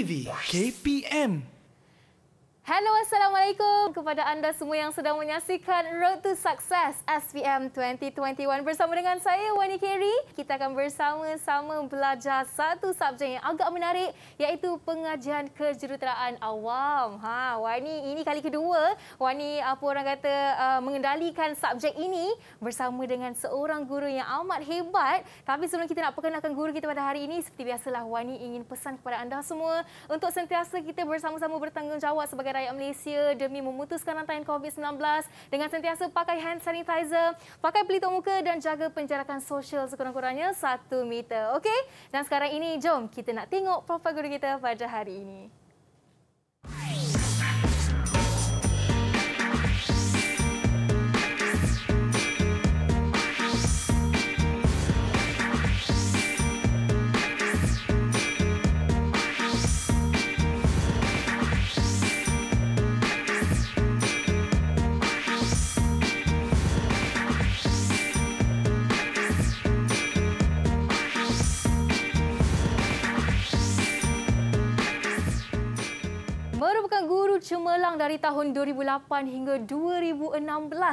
TV KPM Hello, Assalamualaikum kepada anda semua yang sedang menyaksikan Road to Success SPM 2021 bersama dengan saya, Wani Keri. Kita akan bersama-sama belajar satu subjek yang agak menarik iaitu pengajian kejuruteraan awam. Ha, Wani, ini kali kedua Wani apa orang kata uh, mengendalikan subjek ini bersama dengan seorang guru yang amat hebat. Tapi sebelum kita nak perkenalkan guru kita pada hari ini, seperti biasalah Wani ingin pesan kepada anda semua untuk sentiasa kita bersama-sama bertanggungjawab sebagai rakyat Malaysia demi memutuskan rantaian COVID-19 dengan sentiasa pakai hand sanitizer, pakai pelitup muka dan jaga penjarakan sosial sekurang-kurangnya satu meter. Okey? Dan sekarang ini jom kita nak tengok propaganda kita pada hari ini. We'll cemerlang dari tahun 2008 hingga 2016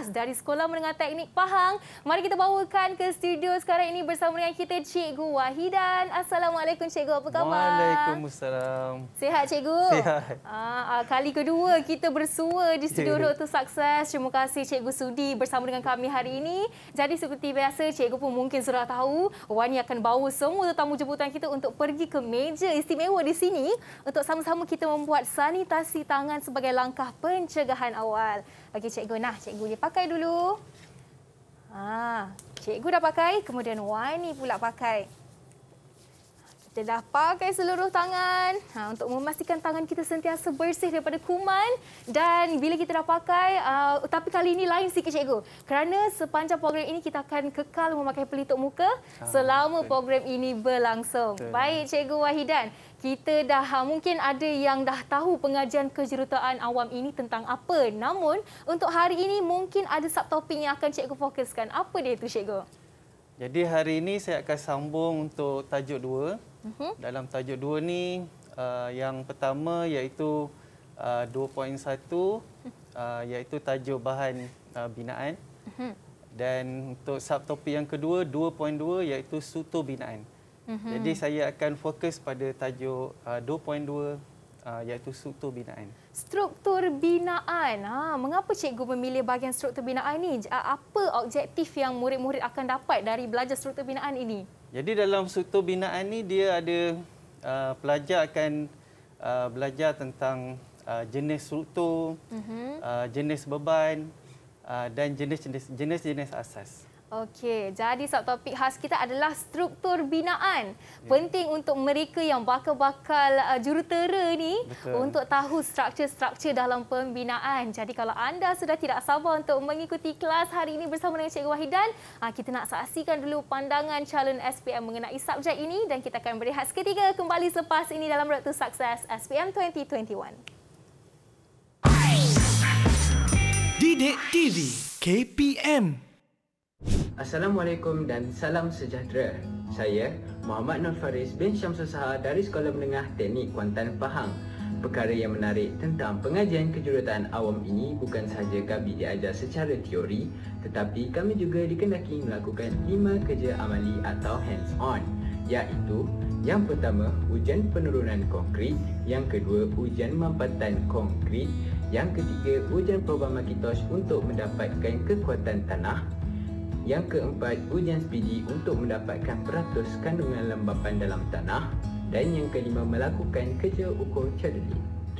dari Sekolah Menengah Teknik Pahang. Mari kita bawakan ke studio sekarang ini bersama dengan kita Cikgu Wahidan. Assalamualaikum Cikgu, apa khabar? Waalaikumsalam. Sihat Cikgu? Sihat. Ah, ah kali kedua kita bersua di studio yeah. Rotu Sukses. Terima kasih Cikgu Sudi bersama dengan kami hari ini. Jadi seperti biasa, Cikgu pun mungkin sudah tahu Wani akan bawa semua tetamu jemputan kita untuk pergi ke meja istimewa di sini untuk sama-sama kita membuat sanitasi tangan sebagai langkah pencegahan awal. Okey cikgu nah, cikgu ni pakai dulu. Ha, cikgu dah pakai, kemudian Wani pula pakai kita dah pakai seluruh tangan ha, untuk memastikan tangan kita sentiasa bersih daripada kuman dan bila kita dah pakai uh, tapi kali ini lain sikit cikgu kerana sepanjang program ini kita akan kekal memakai pelitup muka ah, selama program ini berlangsung. Baik cikgu Wahidan, kita dah ha, mungkin ada yang dah tahu pengajian kejurutaan awam ini tentang apa. Namun untuk hari ini mungkin ada subtopik yang akan cikgu fokuskan. Apa dia itu cikgu? Jadi hari ini saya akan sambung untuk tajuk dua uh-huh. dalam tajuk dua ni uh, yang pertama iaitu uh, 2.1 uh, iaitu tajuk bahan uh, binaan uh-huh. dan untuk subtopik yang kedua 2.2 iaitu sutu binaan. Uh-huh. Jadi saya akan fokus pada tajuk uh, 2.2 uh, iaitu struktur binaan. Struktur binaan. Ha, mengapa cikgu memilih bahagian struktur binaan ini? Apa objektif yang murid-murid akan dapat dari belajar struktur binaan ini? Jadi dalam struktur binaan ini dia ada uh, pelajar akan uh, belajar tentang uh, jenis struktur, mm-hmm. uh, jenis beban uh, dan jenis-jenis jenis-jenis asas. Okey, jadi subtopik khas kita adalah struktur binaan. Penting untuk mereka yang bakal-bakal uh, jurutera ni Betul. untuk tahu struktur-struktur dalam pembinaan. Jadi kalau anda sudah tidak sabar untuk mengikuti kelas hari ini bersama dengan Cikgu Wahidan, uh, kita nak saksikan dulu pandangan calon SPM mengenai subjek ini dan kita akan berehat seketika kembali selepas ini dalam Road to Success SPM 2021. Didik TV KPM Assalamualaikum dan salam sejahtera. Saya Muhammad Nur Faris bin Syamsul Sahar dari Sekolah Menengah Teknik Kuantan Pahang. Perkara yang menarik tentang pengajian kejuruteraan awam ini bukan sahaja kami diajar secara teori tetapi kami juga dikendaki melakukan lima kerja amali atau hands-on iaitu yang pertama ujian penurunan konkrit, yang kedua ujian mampatan konkrit, yang ketiga ujian perubahan makitos untuk mendapatkan kekuatan tanah yang keempat, ujian speedy untuk mendapatkan peratus kandungan lembapan dalam tanah. Dan yang kelima, melakukan kerja ukur cerdik.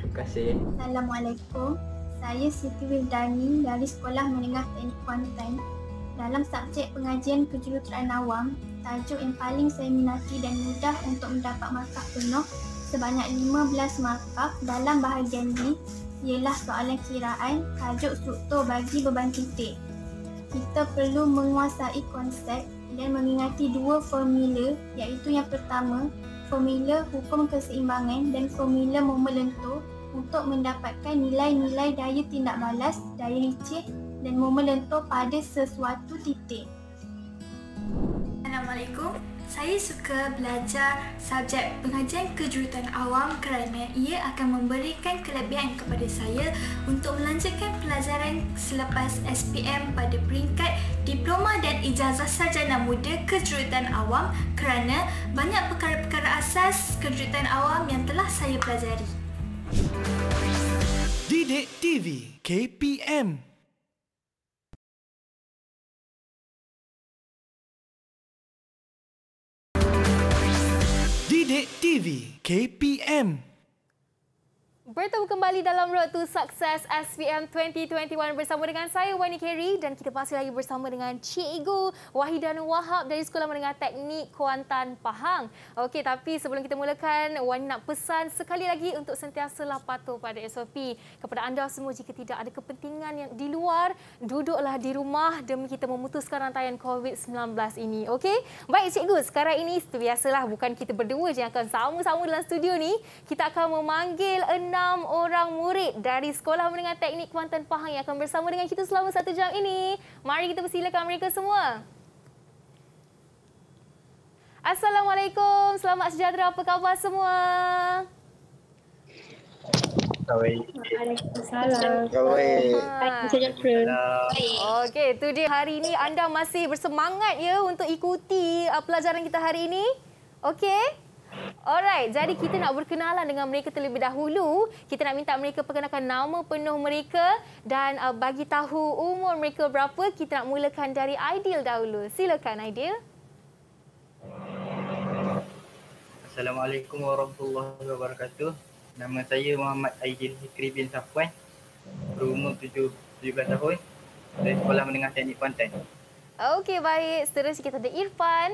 Terima kasih. Assalamualaikum. Saya Siti Wildani dari Sekolah Menengah Teknik Kuantan. Dalam subjek pengajian kejuruteraan awam, tajuk yang paling saya minati dan mudah untuk mendapat markah penuh sebanyak 15 markah dalam bahagian ini ialah soalan kiraan tajuk struktur bagi beban titik kita perlu menguasai konsep dan mengingati dua formula iaitu yang pertama formula hukum keseimbangan dan formula momen lentur untuk mendapatkan nilai-nilai daya tindak balas, daya licin dan momen lentur pada sesuatu titik. Assalamualaikum. Saya suka belajar subjek pengajian kejurutan awam kerana ia akan memberikan kelebihan kepada saya untuk melanjutkan pelajaran selepas SPM pada peringkat diploma dan ijazah sarjana muda kejurutan awam kerana banyak perkara-perkara asas kejurutan awam yang telah saya pelajari. Didik TV KPM Sidik TV KPM bertemu kembali dalam Road to Success SPM 2021 bersama dengan saya Wani Kerry dan kita masih lagi bersama dengan Cikgu Wahidan Wahab dari Sekolah Menengah Teknik Kuantan Pahang. Okey, tapi sebelum kita mulakan, Wani nak pesan sekali lagi untuk sentiasa sentiasalah patuh pada SOP. Kepada anda semua jika tidak ada kepentingan yang di luar, duduklah di rumah demi kita memutuskan rantaian COVID-19 ini. Okey? Baik Cikgu, sekarang ini biasalah bukan kita berdua je yang akan sama-sama dalam studio ni. Kita akan memanggil enam enam orang murid dari Sekolah Menengah Teknik Kuantan Pahang yang akan bersama dengan kita selama satu jam ini. Mari kita persilakan mereka semua. Assalamualaikum, selamat sejahtera. Apa khabar semua? Assalamualaikum. Okey, itu dia hari ini anda masih bersemangat ya untuk ikuti uh, pelajaran kita hari ini. Okey. Alright, jadi kita nak berkenalan dengan mereka terlebih dahulu. Kita nak minta mereka perkenalkan nama penuh mereka dan uh, bagi tahu umur mereka berapa. Kita nak mulakan dari Aidil dahulu. Silakan Aidil. Assalamualaikum warahmatullahi wabarakatuh. Nama saya Muhammad Aidil Hikri bin Safwan. Berumur 17 tahun. Dari Sekolah Menengah Teknik Kuantan. Okey, baik. Seterusnya kita ada Irfan.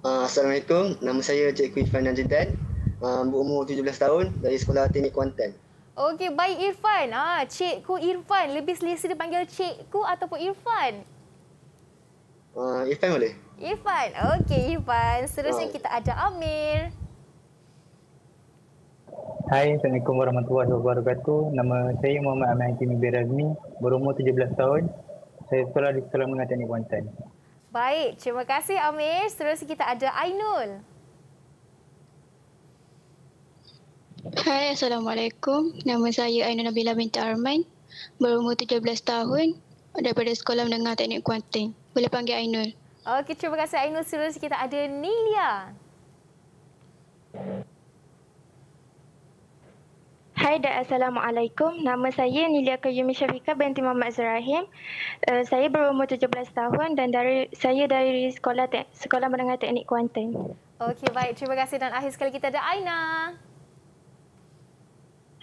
Uh, Assalamualaikum. Nama saya Cikgu Irfan Najintan. Uh, umur 17 tahun dari Sekolah Teknik Kuantan. Okey, baik Irfan. Ah, uh, Irfan. Lebih selesa dipanggil panggil Cikgu ataupun Irfan? Uh, Irfan boleh. Irfan. Okey, Irfan. Seterusnya ah. kita ada Amir. Hai, Assalamualaikum warahmatullahi wabarakatuh. Nama saya Muhammad Amir Hakimi Berazmi. Berumur 17 tahun. Saya sekolah di Sekolah Menengah Teknik Kuantan. Baik, terima kasih Amir. Terus kita ada Ainul. Hai, Assalamualaikum. Nama saya Ainul Nabila binti Arman. Berumur 17 tahun daripada Sekolah Menengah Teknik Kuantin. Boleh panggil Ainul. Okey, terima kasih Ainul. Terus kita ada Nilia. Nilia. Hai dan Assalamualaikum. Nama saya Nilia Kayumi Syafiqah binti Muhammad Zerahim. Uh, eh, saya berumur 17 tahun dan dari saya dari sekolah te- sekolah menengah teknik Kuantan. Okey, baik. Terima kasih dan akhir sekali kita ada Aina.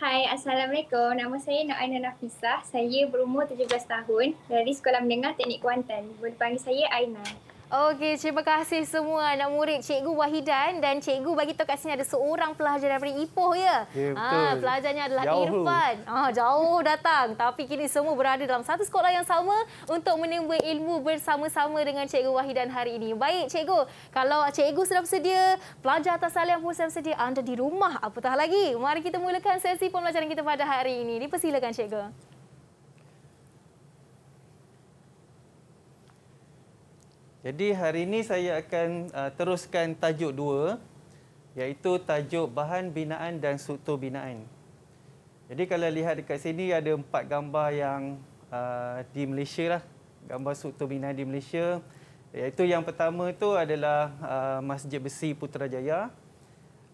Hai, Assalamualaikum. Nama saya Nur Aina Nafisah. Saya berumur 17 tahun dari sekolah menengah teknik Kuantan. Boleh panggil saya Aina. Okey, terima kasih semua anak murid Cikgu Wahidan dan Cikgu bagi tahu kat sini ada seorang pelajar daripada Ipoh ya. Ha, ya, yeah, pelajarnya adalah jauh. Irfan. Ah, jauh datang tapi kini semua berada dalam satu sekolah yang sama untuk menimba ilmu bersama-sama dengan Cikgu Wahidan hari ini. Baik, Cikgu. Kalau Cikgu sudah bersedia, pelajar atas salian pun sudah bersedia, anda di rumah apatah lagi. Mari kita mulakan sesi pembelajaran kita pada hari ini. Dipersilakan Cikgu. Jadi hari ini saya akan uh, teruskan tajuk dua iaitu tajuk bahan binaan dan struktur binaan. Jadi kalau lihat dekat sini ada empat gambar yang uh, di Malaysia lah. Gambar struktur binaan di Malaysia. Iaitu yang pertama itu adalah uh, Masjid Besi Putrajaya.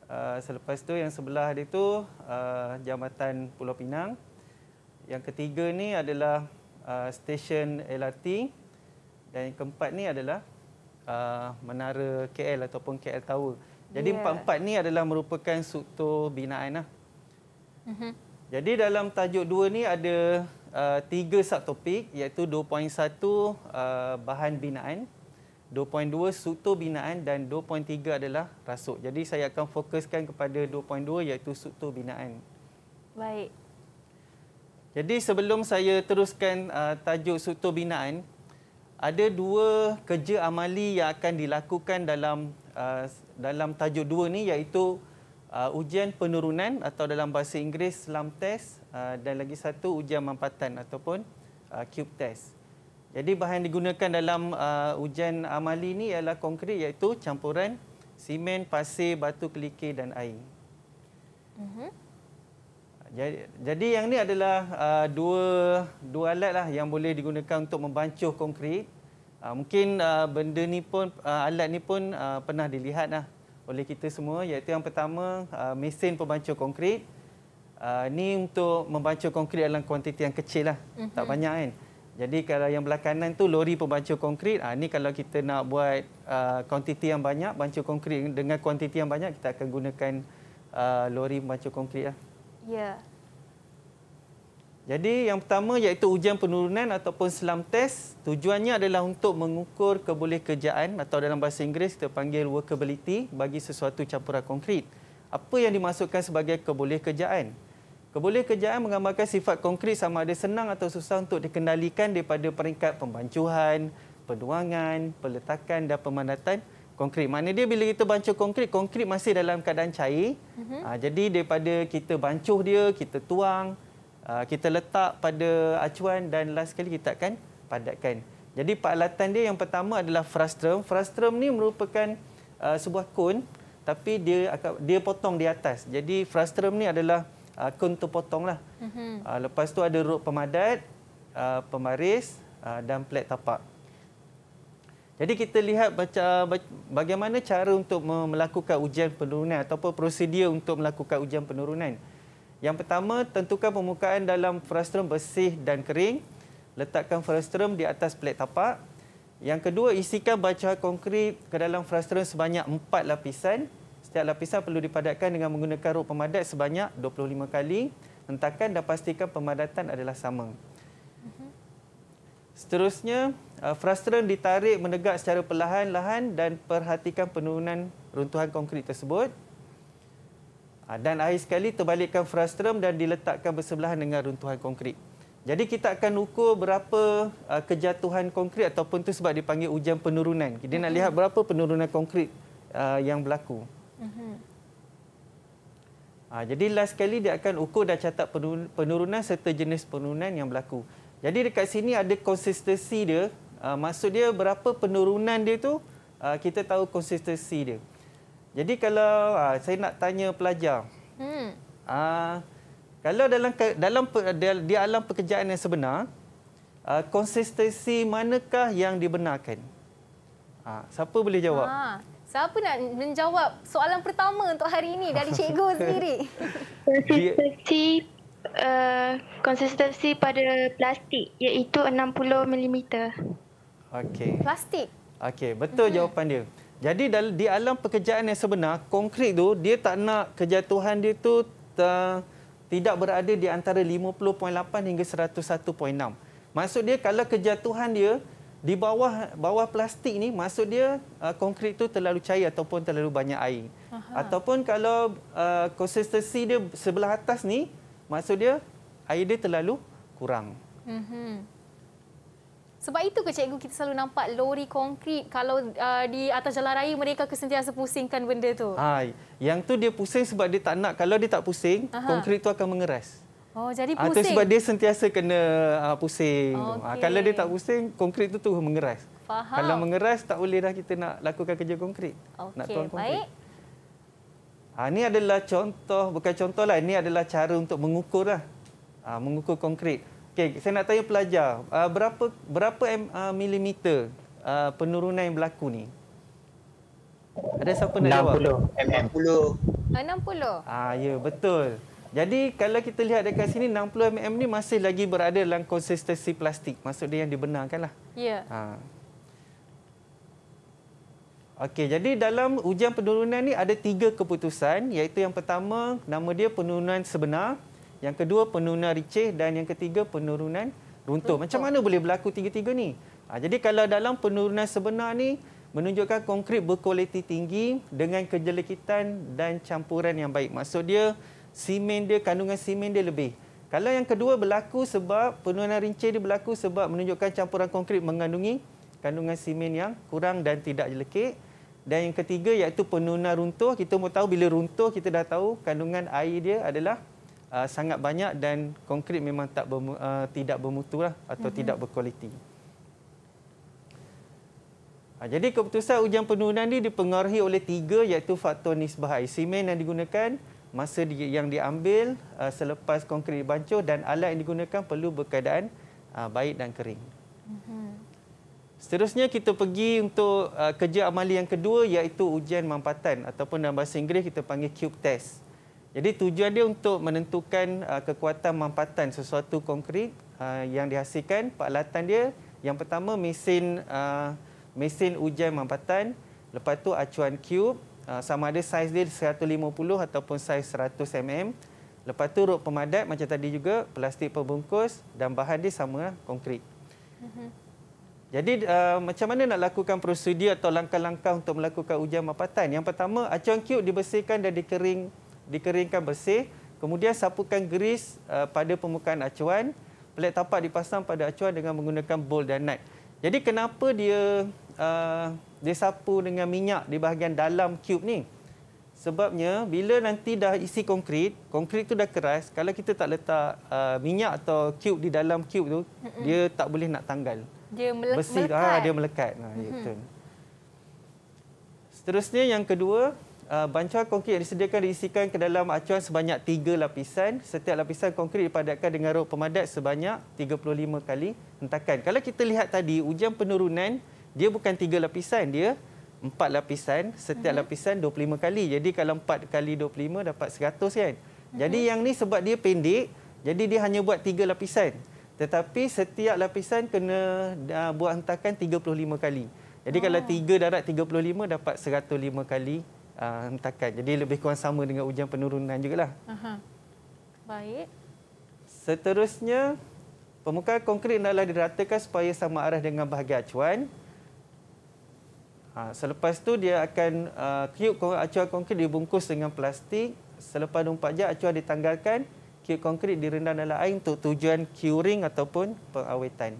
Uh, selepas tu yang sebelah dia itu uh, Jambatan Pulau Pinang. Yang ketiga ni adalah uh, stesen LRT. LRT. Dan yang keempat ni adalah uh, Menara KL ataupun KL Tower. Jadi ya. empat-empat yeah. ni adalah merupakan struktur binaan lah. Uh-huh. Jadi dalam tajuk dua ni ada uh, tiga subtopik iaitu 2.1 uh, bahan binaan, 2.2 struktur binaan dan 2.3 adalah rasuk. Jadi saya akan fokuskan kepada 2.2 iaitu struktur binaan. Baik. Jadi sebelum saya teruskan uh, tajuk struktur binaan, ada dua kerja amali yang akan dilakukan dalam uh, dalam tajuk dua ni iaitu uh, ujian penurunan atau dalam bahasa Inggeris slump test uh, dan lagi satu ujian mampatan ataupun uh, cube test. Jadi bahan yang digunakan dalam uh, ujian amali ni ialah konkrit iaitu campuran simen, pasir, batu kelikir dan air. Mhm. Uh-huh jadi, jadi yang ni adalah uh, dua dua alat lah yang boleh digunakan untuk membancuh konkrit. Uh, mungkin uh, benda ni pun uh, alat ni pun uh, pernah dilihat lah oleh kita semua iaitu yang pertama uh, mesin pembancuh konkrit. Uh, ni untuk membancuh konkrit dalam kuantiti yang kecil lah. Mm -hmm. Tak mhm. banyak kan. Jadi kalau yang belakang kanan tu lori pembancuh konkrit, uh, ni kalau kita nak buat uh, kuantiti yang banyak, bancuh konkrit dengan kuantiti yang banyak kita akan gunakan uh, lori pembancuh konkrit lah. Ya. Jadi yang pertama iaitu ujian penurunan ataupun selam test tujuannya adalah untuk mengukur kebolehkerjaan atau dalam bahasa Inggeris kita panggil workability bagi sesuatu campuran konkrit. Apa yang dimasukkan sebagai kebolehkerjaan? Kebolehkerjaan menggambarkan sifat konkrit sama ada senang atau susah untuk dikendalikan daripada peringkat pembancuhan, penuangan, peletakan dan pemandatan Konkrit. Maknanya dia bila kita bancuh konkrit, konkrit masih dalam keadaan cair. Mm -hmm. Jadi daripada kita bancuh dia, kita tuang, ah, kita letak pada acuan dan last sekali kita akan padatkan. Jadi peralatan dia yang pertama adalah frustrum. Frustrum ni merupakan uh, sebuah kun, tapi dia akan, dia potong di atas. Jadi frustrum ni adalah uh, tu potong Lah. Mm -hmm. uh, lepas tu ada rod pemadat, uh, pemaris uh, dan plat tapak. Jadi kita lihat baca, bagaimana cara untuk melakukan ujian penurunan ataupun prosedur untuk melakukan ujian penurunan. Yang pertama, tentukan permukaan dalam frustrum bersih dan kering. Letakkan frustrum di atas plat tapak. Yang kedua, isikan bacaan konkrit ke dalam frustrum sebanyak 4 lapisan. Setiap lapisan perlu dipadatkan dengan menggunakan rok pemadat sebanyak 25 kali. Hentakan dan pastikan pemadatan adalah sama. Seterusnya, uh, frustran ditarik menegak secara perlahan-lahan dan perhatikan penurunan runtuhan konkrit tersebut. Uh, dan akhir sekali, terbalikkan frustrum dan diletakkan bersebelahan dengan runtuhan konkrit. Jadi kita akan ukur berapa uh, kejatuhan konkrit ataupun itu sebab dipanggil ujian penurunan. Kita nak mhm. lihat berapa penurunan konkrit uh, yang berlaku. Mhm. jadi last sekali, dia akan ukur dan catat penurunan serta jenis penurunan yang berlaku. Jadi dekat sini ada konsistensi dia. Uh, maksud dia berapa penurunan dia tu, uh, kita tahu konsistensi dia. Jadi kalau uh, saya nak tanya pelajar. Hmm. Uh, kalau dalam dalam di alam pekerjaan yang sebenar, uh, konsistensi manakah yang dibenarkan? Uh, siapa boleh jawab? Ha. Siapa nak menjawab soalan pertama untuk hari ini dari cikgu sendiri? Konsistensi Eh, konsistensi pada plastik iaitu 60 mm. Okey. Plastik. Okey, betul mm-hmm. jawapan dia. Jadi di alam pekerjaan yang sebenar, konkrit tu dia tak nak kejatuhan dia tu uh, tidak berada di antara 50.8 hingga 101.6. Maksud dia kalau kejatuhan dia di bawah bawah plastik ni maksud dia uh, eh, konkrit tu terlalu cair ataupun terlalu banyak air. Aha. Ataupun kalau uh, konsistensi dia sebelah atas ni maksud dia air dia terlalu kurang. Mm-hmm. Sebab itu ke cikgu kita selalu nampak lori konkrit kalau uh, di atas jalan raya mereka kesentiasa pusingkan benda tu. Hai, yang tu dia pusing sebab dia tak nak kalau dia tak pusing Aha. konkrit tu akan mengeras. Oh, jadi ah, pusing. Itu sebab dia sentiasa kena uh, pusing. Ah, okay. Uh, kalau dia tak pusing konkrit tu tu mengeras. Faham. Kalau mengeras tak boleh dah kita nak lakukan kerja konkrit. Okay. Baik. Ha, ini adalah contoh, bukan contoh lah. Ini adalah cara untuk mengukur lah. Ha, mengukur konkrit. Okay, saya nak tanya pelajar. Uh, berapa berapa m, uh, ha, milimeter uh, penurunan yang berlaku ni? Ada siapa nak jawab? 60 mm. 60? Ah, ha, ya, yeah, betul. Jadi kalau kita lihat dekat sini 60 mm ni masih lagi berada dalam konsistensi plastik. maksudnya yang yang dibenarkanlah. Ya. Yeah. Ha. Okey, jadi dalam ujian penurunan ni ada tiga keputusan iaitu yang pertama nama dia penurunan sebenar, yang kedua penurunan receh dan yang ketiga penurunan runtuh. Macam mana boleh berlaku tiga-tiga ni? Ha, jadi kalau dalam penurunan sebenar ni menunjukkan konkrit berkualiti tinggi dengan kejelekitan dan campuran yang baik. Maksud dia simen dia kandungan simen dia lebih kalau yang kedua berlaku sebab penurunan rinci dia berlaku sebab menunjukkan campuran konkrit mengandungi kandungan simen yang kurang dan tidak jelekit. Dan yang ketiga iaitu penuna runtuh. Kita mahu tahu bila runtuh kita dah tahu kandungan air dia adalah uh, sangat banyak dan konkrit memang tak bermu, uh, tidak bermutu lah, atau uh -huh. tidak berkualiti. Uh, jadi keputusan ujian penunaan ini dipengaruhi oleh tiga iaitu faktor nisbah air simen yang digunakan, masa di, yang diambil uh, selepas konkrit dibancuh dan alat yang digunakan perlu berkeadaan uh, baik dan kering. Uh mm-hmm. -huh. Seterusnya kita pergi untuk uh, kerja amali yang kedua iaitu ujian mampatan ataupun dalam bahasa Inggeris kita panggil cube test. Jadi tujuan dia untuk menentukan uh, kekuatan mampatan sesuatu konkrit uh, yang dihasilkan peralatan dia yang pertama mesin uh, mesin ujian mampatan lepas tu acuan cube uh, sama ada saiz dia 150 ataupun saiz 100 mm lepas tu rok pemadat macam tadi juga plastik pembungkus dan bahan dia sama konkrit. Mm-hmm. Jadi uh, macam mana nak lakukan prosedur atau langkah-langkah untuk melakukan ujian mapatan? Yang pertama, acuan kiut dibersihkan dan dikering, dikeringkan bersih. Kemudian sapukan grease uh, pada permukaan acuan. Pelat tapak dipasang pada acuan dengan menggunakan bowl dan nut. Jadi kenapa dia uh, dia sapu dengan minyak di bahagian dalam kiut ni? Sebabnya bila nanti dah isi konkrit, konkrit tu dah keras, kalau kita tak letak uh, minyak atau kiut di dalam kiut tu, mm -mm. dia tak boleh nak tanggal dia mele- besi melekat. Ah, dia melekat. Ha, ya, mhm. Seterusnya yang kedua, uh, bancuan konkrit yang disediakan diisikan ke dalam acuan sebanyak tiga lapisan. Setiap lapisan konkrit dipadatkan dengan rok pemadat sebanyak 35 kali hentakan. Kalau kita lihat tadi, ujian penurunan dia bukan tiga lapisan, dia empat lapisan. Setiap uh-huh. lapisan 25 kali. Jadi kalau empat kali 25 dapat 100 kan? Uh-huh. Jadi mhm. yang ni sebab dia pendek, jadi dia hanya buat tiga lapisan. Tetapi setiap lapisan kena uh, buat hentakan 35 kali. Jadi oh. kalau 3 ah. darat 35 dapat 105 kali uh, ah, hentakan. Jadi lebih kurang sama dengan ujian penurunan jugalah. Aha. Baik. Seterusnya, permukaan konkrit adalah diratakan supaya sama arah dengan bahagian acuan. Ha, selepas tu dia akan uh, kiuk acuan konkrit dibungkus dengan plastik. Selepas 24 jam acuan ditanggalkan konkrit direndam dalam air untuk tujuan curing ataupun pengawetan.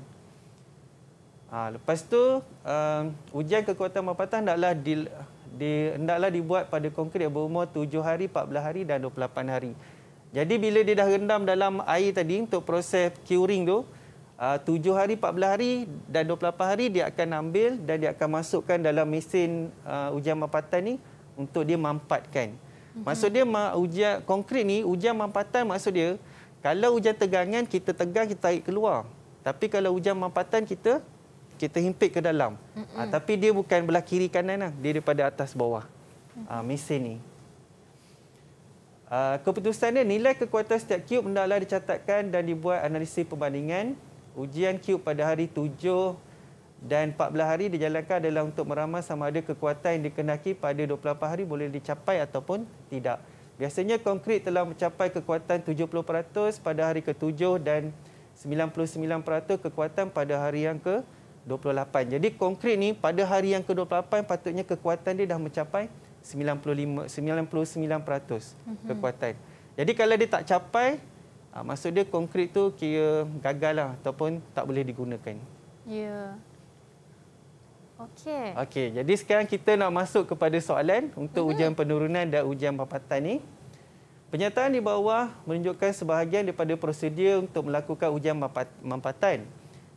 Ha, lepas tu uh, ujian kekuatan mampatan hendaklah di, di hendaklah dibuat pada konkrit yang berumur 7 hari, 14 hari dan 28 hari. Jadi bila dia dah rendam dalam air tadi untuk proses curing tu uh, 7 hari, 14 hari dan 28 hari dia akan ambil dan dia akan masukkan dalam mesin uh, ujian mampatan ni untuk dia mampatkan. Maksud dia ujian konkrit ni ujian mampatan maksud dia kalau ujian tegangan kita tegang kita tarik keluar. Tapi kalau ujian mampatan kita kita himpit ke dalam. hmm Ha, tapi dia bukan belah kiri kanan lah. Dia daripada atas bawah. Ha, mesin ni. Ha, keputusan dia nilai kekuatan setiap cube hendaklah dicatatkan dan dibuat analisis perbandingan. Ujian cube pada hari 7 dan 14 hari dijalankan adalah untuk meramal sama ada kekuatan yang dikenaki pada 28 hari boleh dicapai ataupun tidak. Biasanya konkrit telah mencapai kekuatan 70% pada hari ke-7 dan 99% kekuatan pada hari yang ke-28. Jadi konkrit ni pada hari yang ke-28 patutnya kekuatan dia dah mencapai 95 99% mhm. kekuatan. Jadi kalau dia tak capai ah, maksud dia konkrit tu kira gagal lah ataupun tak boleh digunakan. Ya. Yeah. Okey. Okey, jadi sekarang kita nak masuk kepada soalan untuk mm-hmm. ujian penurunan dan ujian papatan ni. Penyataan di bawah menunjukkan sebahagian daripada prosedur untuk melakukan ujian mampatan.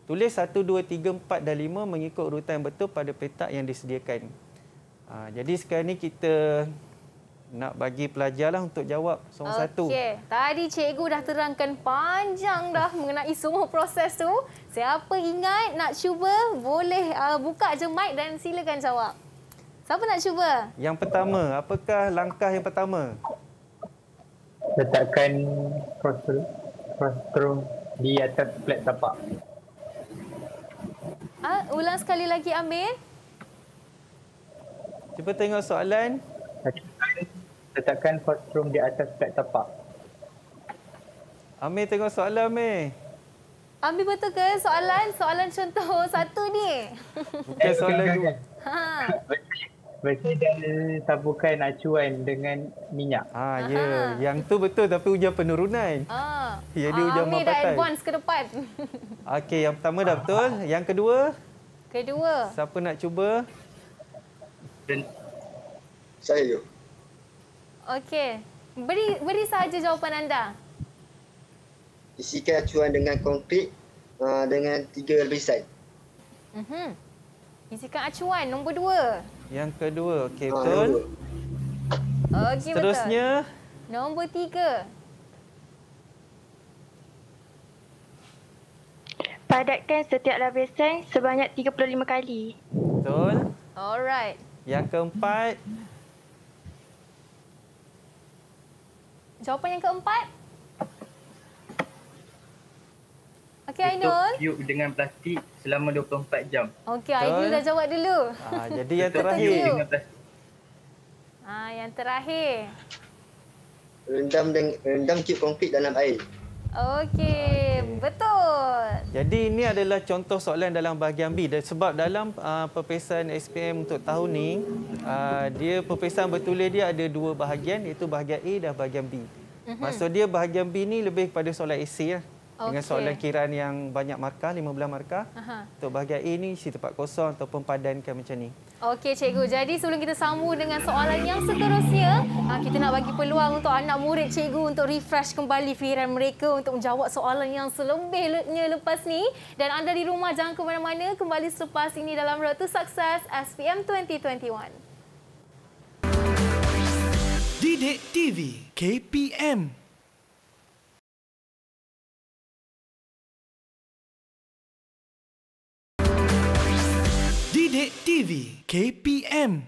Tulis 1, 2, 3, 4 dan 5 mengikut urutan betul pada petak yang disediakan. Ah, jadi sekarang ini kita nak bagi pelajarlah untuk jawab seorang okay. satu. Okey. Tadi cikgu dah terangkan panjang dah mengenai semua proses tu. Siapa ingat nak cuba boleh uh, buka je mic dan silakan jawab. Siapa nak cuba? Yang pertama, apakah langkah yang pertama? Letakkan rostrum di atas plat tapak. Uh, ulang sekali lagi Amir. Cuba tengok soalan. Okay. Letakkan first di atas flat tapak. Amir tengok soalan Amir. Amir betul ke soalan? Soalan contoh satu ni. Bukan eh, soalan dua. Ha. Betul. tabukan acuan dengan minyak. Ha, ya. Aha. Yang tu betul tapi ujian penurunan. Ah. Jadi ah, ujian mampatan. Amir dah advance ke depan. Okey, yang pertama dah betul. Yang kedua? Kedua. Siapa nak cuba? Saya juga. Okey. Beri beri sahaja jawapan anda. Isikan acuan dengan konkrit uh, dengan tiga lapisan. Mhm. Isikan acuan nombor dua. Yang kedua, okey ah, betul. Ha, okey betul. Seterusnya nombor tiga. Padatkan setiap lapisan sebanyak 35 kali. Betul. Alright. Yang keempat, Jawapan yang keempat. Okey Ainul. Tutup tube dengan plastik selama 24 jam. Okey Ainul dah jawab dulu. Ah, jadi yang terakhir. Ah, yang terakhir. Rendam dengan rendam tube konkrit dalam air. Okey, betul. Jadi ini adalah contoh soalan dalam bahagian B. Sebab dalam uh, perpesan SPM untuk tahun ini, uh, dia perpesan bertulis dia ada dua bahagian, iaitu bahagian A dan bahagian B. Mhm. Maksud dia bahagian B ini lebih kepada soalan esay. ya okay. dengan soalan kiraan yang banyak markah, 15 markah. Aha. Untuk bahagian A ni, isi tempat kosong ataupun padankan macam ni. Okey, cikgu. Jadi sebelum kita sambung dengan soalan yang seterusnya, ah, kita nak bagi peluang untuk anak murid cikgu untuk refresh kembali fikiran mereka untuk menjawab soalan yang selebihnya lepas ni. Dan anda di rumah jangan ke mana-mana kembali selepas ini dalam Road to Success SPM 2021. Didik TV KPM Sidik TV KPM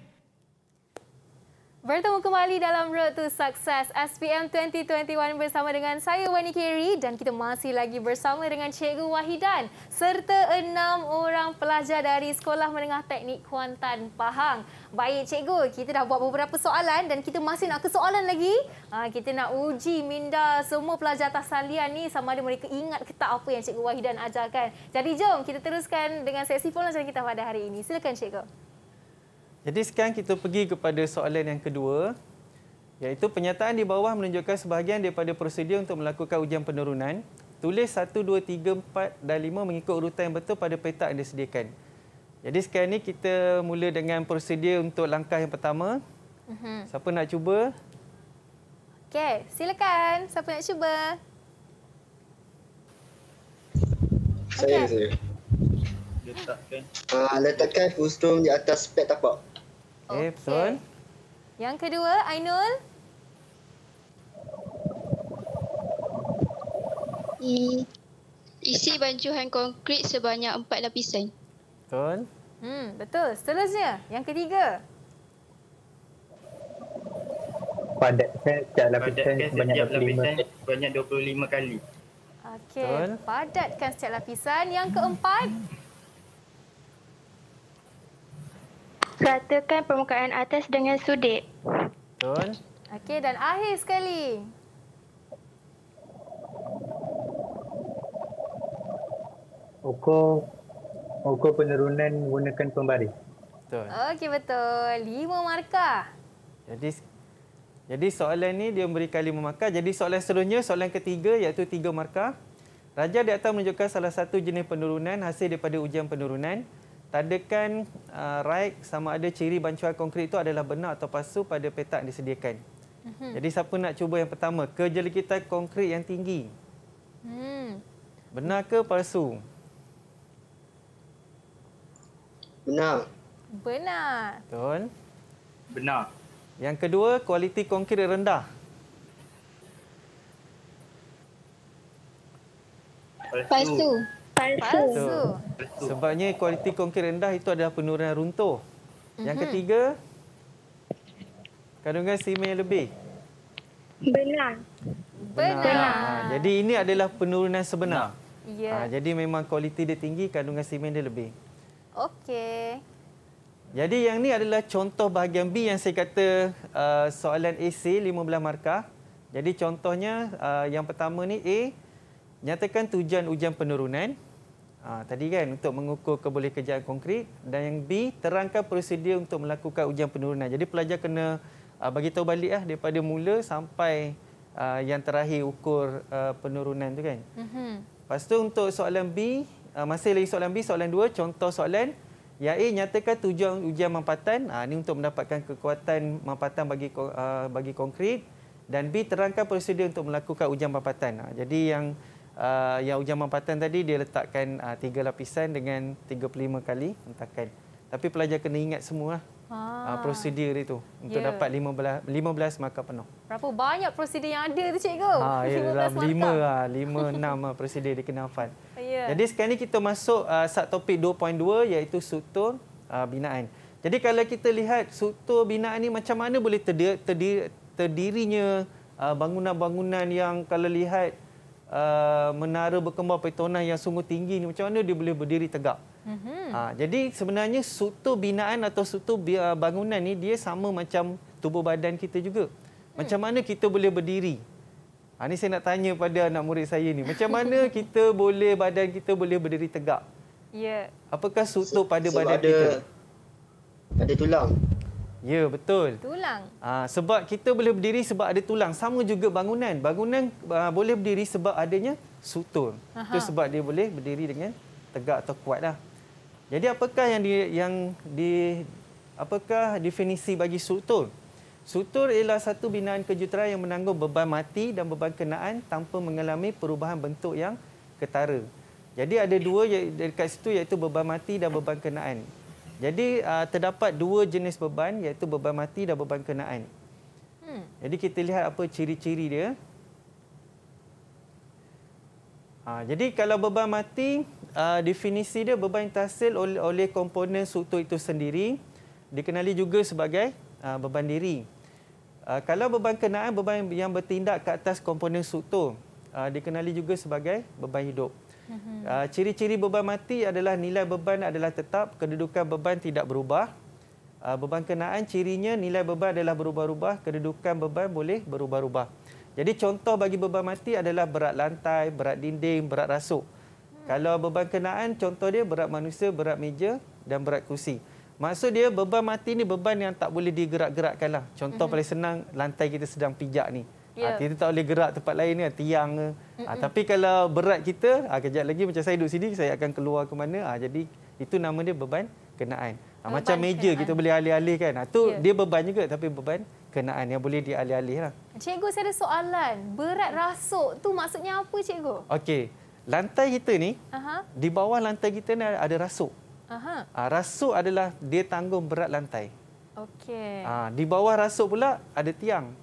Bertemu kembali dalam Road to Success SPM 2021 bersama dengan saya Wani Kiri dan kita masih lagi bersama dengan Cikgu Wahidan serta enam orang pelajar dari Sekolah Menengah Teknik Kuantan Pahang. Baik Cikgu, kita dah buat beberapa soalan dan kita masih nak ke soalan lagi. Ah, kita nak uji minda semua pelajar atas salian ni sama ada mereka ingat ke tak apa yang Cikgu Wahidan ajarkan. Jadi jom kita teruskan dengan sesi pelajaran kita pada hari ini. Silakan Cikgu. Jadi sekarang kita pergi kepada soalan yang kedua iaitu penyataan di bawah menunjukkan sebahagian daripada prosedur untuk melakukan ujian penurunan. Tulis 1, 2, 3, 4 dan 5 mengikut urutan yang betul pada petak yang disediakan. Jadi sekarang ini kita mula dengan prosedur untuk langkah yang pertama. Uh-huh. Siapa nak cuba? Okey, silakan. Siapa nak cuba? Saya, okay. saya. Letakkan. Uh, letakkan kustum di atas pet tapak. Okay. Eh, betul. Yang kedua, Ainul. Isi bancuhan konkrit sebanyak empat lapisan. Betul. Hmm, betul. Seterusnya, yang ketiga. Padat kan setiap lapisan sebanyak 25. Lapisan sebanyak 25 kali. Okey, padatkan setiap lapisan. Yang keempat. Hmm. Ratakan permukaan atas dengan sudik. Betul. Okey dan akhir sekali. Ukur, ukur penurunan gunakan pembaris. Betul. Okey betul. Lima markah. Jadi jadi soalan ni dia memberikan lima markah. Jadi soalan seterusnya, soalan ketiga iaitu tiga markah. Raja di atas menunjukkan salah satu jenis penurunan hasil daripada ujian penurunan tandakan uh, right sama ada ciri bancuan konkrit itu adalah benar atau palsu pada petak yang disediakan. Mm-hmm. Jadi siapa nak cuba yang pertama, kejelekitan konkrit yang tinggi. Mm. Benar ke palsu? Benar. Benar. Betul. Benar. Yang kedua, kualiti konkrit rendah. palsu palsu. So, sebabnya kualiti konkrit rendah itu adalah penurunan runtuh. Mm-hmm. Yang mhm. ketiga, kandungan simen yang lebih. Benar. Benar. Benar. Ha, jadi ini adalah penurunan sebenar. Ya. Ha, jadi memang kualiti dia tinggi, kandungan simen dia lebih. Okey. Jadi yang ni adalah contoh bahagian B yang saya kata uh, soalan AC 15 markah. Jadi contohnya uh, yang pertama ni A nyatakan tujuan ujian penurunan. Ha, tadi kan untuk mengukur keboleh kerjaan konkrit dan yang B terangkan prosedur untuk melakukan ujian penurunan. Jadi pelajar kena uh, bagi tahu baliklah daripada mula sampai uh, yang terakhir ukur uh, penurunan tu kan. Mhm. Lepas tu untuk soalan B, uh, masih lagi soalan B, soalan 2 contoh soalan Ya, A, nyatakan tujuan ujian mampatan. Ha, ini untuk mendapatkan kekuatan mampatan bagi uh, bagi konkrit. Dan B, terangkan prosedur untuk melakukan ujian mampatan. Ha, jadi yang uh, yang ujian mampatan tadi dia letakkan uh, tiga lapisan dengan 35 kali hentakan. Tapi pelajar kena ingat semua lah. Ah. Uh, prosedur itu untuk yeah. dapat 15 15 markah penuh. Berapa banyak prosedur yang ada tu cikgu? Ha ya dalam 5 lah, 5 6 lah prosedur dia kena hafal. Yeah. Jadi sekarang ni kita masuk uh, sub topik 2.2 iaitu struktur uh, binaan. Jadi kalau kita lihat struktur binaan ni macam mana boleh terdiri, terdiri, terdirinya uh, bangunan-bangunan yang kalau lihat uh, menara berkembang petonan yang sungguh tinggi ni macam mana dia boleh berdiri tegak. Mm-hmm. Uh, jadi sebenarnya struktur binaan atau struktur uh, bangunan ni dia sama macam tubuh badan kita juga. Macam hmm. mana kita boleh berdiri? Ha, ini saya nak tanya pada anak murid saya ni. Macam mana kita boleh badan kita boleh berdiri tegak? Ya. Yeah. Apakah struktur pada so, badan ada, kita? Ada tulang. Ya, betul. Tulang. Aa, ah, sebab kita boleh berdiri sebab ada tulang. Sama juga bangunan. Bangunan aa, ah, boleh berdiri sebab adanya sutur. Itu sebab dia boleh berdiri dengan tegak atau kuatlah. Jadi apakah yang di yang di apakah definisi bagi sutur? Sutur ialah satu binaan kejutera yang menanggung beban mati dan beban kenaan tanpa mengalami perubahan bentuk yang ketara. Jadi ada dua dekat situ iaitu beban mati dan beban kenaan. Jadi uh, terdapat dua jenis beban iaitu beban mati dan beban kenaan. Hmm. Jadi kita lihat apa ciri-ciri dia. Uh, jadi kalau beban mati, uh, definisi dia beban yang terhasil oleh, oleh komponen struktur itu sendiri. Dikenali juga sebagai uh, beban diri. Uh, kalau beban kenaan, beban yang bertindak ke atas komponen struktur. Uh, dikenali juga sebagai beban hidup. Hmm. Mhm. Ah, ciri-ciri beban mati adalah nilai beban adalah tetap, kedudukan beban tidak berubah. Ah, beban kenaan cirinya nilai beban adalah berubah-ubah, kedudukan beban boleh berubah-ubah. Jadi contoh bagi beban mati adalah berat lantai, berat dinding, berat rasuk. Kalau beban kenaan, contoh dia berat manusia, berat meja dan berat kursi. Maksud dia beban mati ni beban yang tak boleh digerak-gerakkan lah. Contoh mhm. paling senang lantai kita sedang pijak ni. Yeah. Ya. Kita tak boleh gerak tempat lain kan, tiang ke. Ah, Mm-mm. Tapi kalau berat kita, ah, kejap lagi macam saya duduk sini, saya akan keluar ke mana. Ah, jadi itu nama dia beban kenaan. Beban macam meja kita boleh alih-alih kan. tu yeah. dia beban juga tapi beban kenaan yang boleh dialih-alih lah. Cikgu saya ada soalan. Berat rasuk tu maksudnya apa cikgu? Okey. Lantai kita ni, uh di bawah lantai kita ni ada rasuk. Aha. Uh, rasuk adalah dia tanggung berat lantai. Okey. Uh, di bawah rasuk pula ada tiang.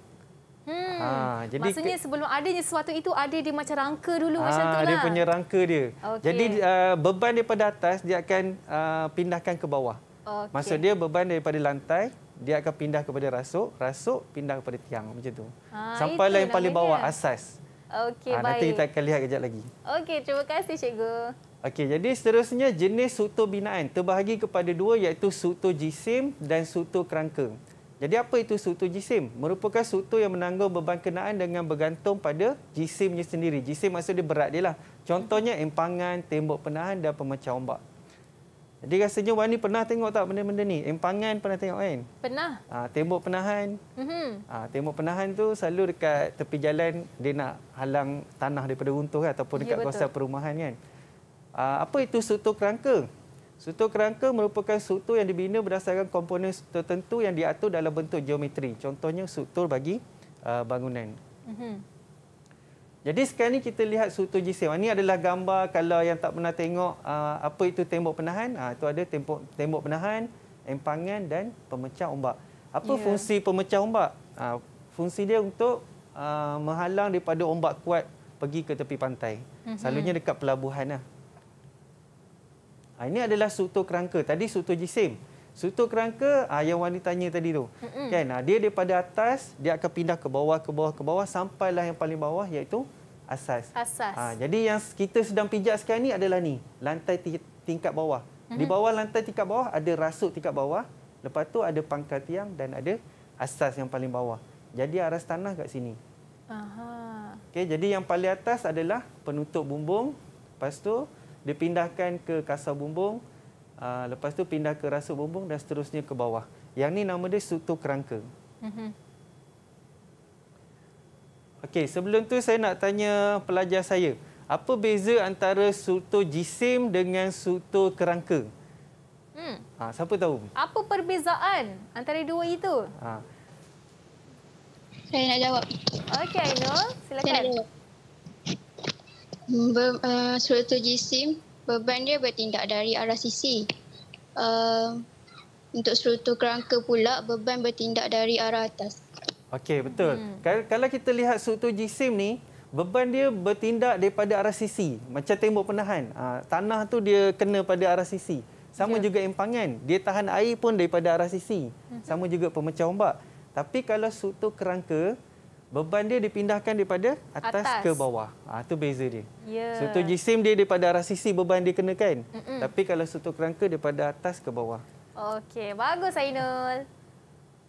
Hmm. Ha, jadi Maksudnya ke, sebelum adanya sesuatu itu, ada dia macam rangka dulu ha, macam itulah. Dia lah. punya rangka dia. Okay. Jadi uh, beban daripada atas, dia akan uh, pindahkan ke bawah. Okay. Maksud dia beban daripada lantai, dia akan pindah kepada rasuk, rasuk pindah kepada tiang macam tu. Ha, Sampai yang paling bawah, asas. Okey, ha, baik. Nanti kita akan lihat kejap lagi. Okey, terima kasih cikgu. Okey, jadi seterusnya jenis struktur binaan terbahagi kepada dua iaitu struktur jisim dan struktur kerangka. Jadi apa itu struktur jisim? Merupakan struktur yang menanggung beban kenaan dengan bergantung pada jisimnya sendiri. Jisim maksudnya berat dia lah. Contohnya hmm. empangan, tembok penahan dan pemecah ombak. Jadi rasanya Wan ni pernah tengok tak benda-benda ni? Empangan pernah tengok kan? Pernah. Ha, tembok penahan. Mm-hmm. Ha, tembok penahan tu selalu dekat tepi jalan dia nak halang tanah daripada runtuh kan? ataupun ya, dekat ya, kawasan perumahan kan? Ha, apa itu struktur kerangka? Struktur kerangka merupakan struktur yang dibina berdasarkan komponen tertentu yang diatur dalam bentuk geometri. Contohnya struktur bagi uh, bangunan. Mm-hmm. Jadi sekarang ni kita lihat struktur jisim. Ini adalah gambar kalau yang tak pernah tengok uh, apa itu tembok penahan. Uh, itu ada tembok, tembok penahan, empangan dan pemecah ombak. Apa yeah. fungsi pemecah ombak? Uh, fungsi dia untuk uh, menghalang daripada ombak kuat pergi ke tepi pantai. Mm-hmm. Selalunya dekat pelabuhan lah. Ha, ini adalah struktur kerangka. Tadi struktur jisim. Struktur kerangka ha, yang Wani tanya tadi tu. Mm-hmm. Kan? Ha, dia daripada atas, dia akan pindah ke bawah, ke bawah, ke bawah. Sampailah yang paling bawah iaitu asas. Asas. Ha, jadi yang kita sedang pijak sekarang ni adalah ni. Lantai tingkat bawah. Mm-hmm. Di bawah lantai tingkat bawah ada rasuk tingkat bawah. Lepas tu ada pangkal tiang dan ada asas yang paling bawah. Jadi aras tanah kat sini. Aha. Okay, jadi yang paling atas adalah penutup bumbung. Lepas tu dia pindahkan ke kasar bumbung uh, lepas tu pindah ke rasa bumbung dan seterusnya ke bawah yang ni nama dia struktur kerangka mm-hmm. okey sebelum tu saya nak tanya pelajar saya apa beza antara struktur jisim dengan struktur kerangka hmm ha, siapa tahu apa perbezaan antara dua itu ha. saya nak jawab okey Nur, silakan saya nak jawab. Be- uh, struktur jisim, beban dia bertindak dari arah sisi. Uh, untuk struktur kerangka pula, beban bertindak dari arah atas. Okey, betul. Hmm. Kalau kita lihat struktur jisim ni, beban dia bertindak daripada arah sisi. Macam tembok penahan. Uh, tanah tu dia kena pada arah sisi. Sama ya. juga empangan. Dia tahan air pun daripada arah sisi. Hmm. Sama juga pemecah ombak. Tapi kalau struktur kerangka, beban dia dipindahkan daripada atas, atas. ke bawah. Ha, tu beza dia. Yeah. Struktur jisim dia daripada arah sisi beban dia kena kan? Mm -mm. Tapi kalau struktur kerangka daripada atas ke bawah. Okey, bagus Ainul.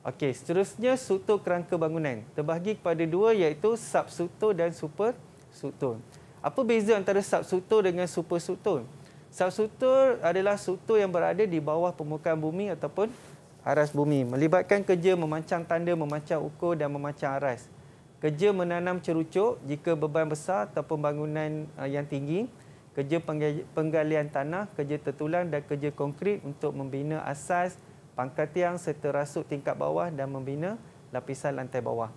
Okey, seterusnya struktur kerangka bangunan. Terbahagi kepada dua iaitu substruktur dan super superstruktur. Apa beza antara substruktur dengan super superstruktur? Substruktur adalah struktur yang berada di bawah permukaan bumi ataupun aras bumi. Melibatkan kerja memancang tanda, memancang ukur dan memancang aras kerja menanam cerucuk jika beban besar atau pembangunan uh, yang tinggi, kerja penggalian tanah, kerja tertulang dan kerja konkrit untuk membina asas, pangkat tiang serta rasuk tingkat bawah dan membina lapisan lantai bawah.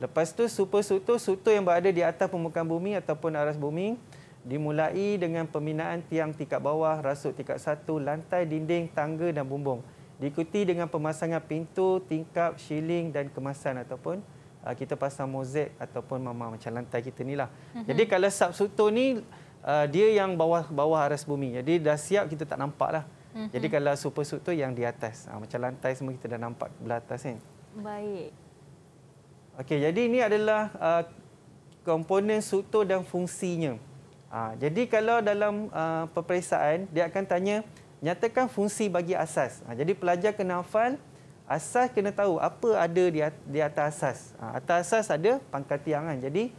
Lepas tu super struktur struktur yang berada di atas permukaan bumi ataupun aras bumi dimulai dengan pembinaan tiang tingkat bawah, rasuk tingkat satu, lantai, dinding, tangga dan bumbung. Diikuti dengan pemasangan pintu, tingkap, shilling dan kemasan ataupun uh, kita pasang mozek ataupun mama macam lantai kita ni lah. Mm-hmm. Jadi kalau subsuto ni uh, dia yang bawah bawah aras bumi. Jadi dah siap kita tak nampak lah. Mm-hmm. Jadi kalau super subsuto yang di atas uh, macam lantai semua kita dah nampak belah atas ni. Baik. Okey, jadi ini adalah uh, komponen subsuto dan fungsinya. Uh, jadi kalau dalam uh, peperiksaan dia akan tanya nyatakan fungsi bagi asas. Uh, jadi pelajar kena hafal Asas kena tahu apa ada di atas asas. Ha, atas asas ada pangkat tiang kan. Jadi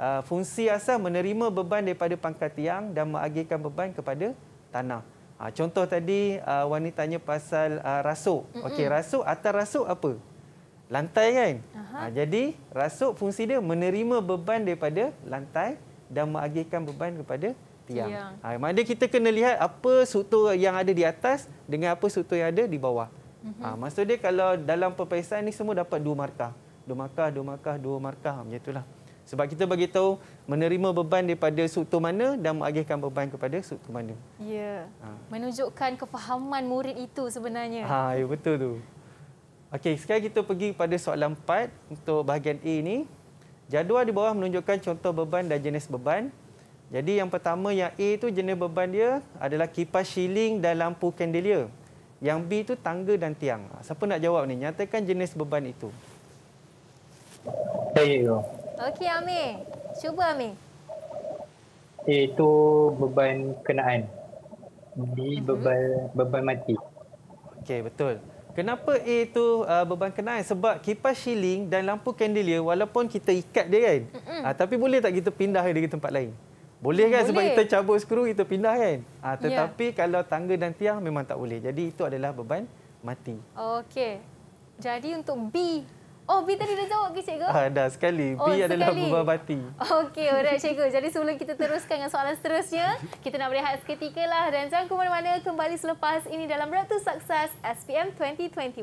uh, fungsi asas menerima beban daripada pangkat tiang dan mengagihkan beban kepada tanah. Ha, contoh tadi uh, wanitanya pasal uh, rasuk. Okey, rasuk atas rasuk apa? Lantai kan? Aha. Ha, jadi rasuk fungsi dia menerima beban daripada lantai dan mengagihkan beban kepada tiang. tiang. Ha, kita kena lihat apa struktur yang ada di atas dengan apa struktur yang ada di bawah. Mm -hmm. ha, maksud dia kalau dalam perpesan ni semua dapat dua markah. Dua markah, dua markah, dua markah macam itulah. Sebab kita bagi tahu menerima beban daripada suktu mana dan mengagihkan beban kepada suktu mana. Ya. Ha. Menunjukkan kefahaman murid itu sebenarnya. Ha, ya betul tu. Okey, sekarang kita pergi pada soalan 4 untuk bahagian A ini. Jadual di bawah menunjukkan contoh beban dan jenis beban. Jadi yang pertama yang A itu jenis beban dia adalah kipas shilling dan lampu kandelier. Yang B itu tangga dan tiang. Ah, siapa nak jawab ni? Nyatakan jenis beban itu. Saya. Okey, Amir. Cuba, Amir. A itu beban kenaan. B mhm. beban beban mati. Okey, betul. Kenapa A itu uh, ah, beban kenaan? Sebab kipas shilling dan lampu kandilia walaupun kita ikat dia kan? Mm -mm. Uh, tapi boleh tak kita pindah dia ke tempat lain? Boleh kan boleh. sebab kita cabut skru, kita pindah kan? Ha, tetapi yeah. kalau tangga dan tiang memang tak boleh. Jadi itu adalah beban mati. Okey. Jadi untuk B. Oh, B tadi dah jawab ke cikgu? Ha, dah sekali. Oh, B sekali. adalah beban mati. Okey, alright cikgu. Jadi sebelum kita teruskan dengan soalan seterusnya, kita nak berehat seketika lah. Dan jangan ke mana-mana kembali selepas ini dalam Ratu Sukses SPM 2021.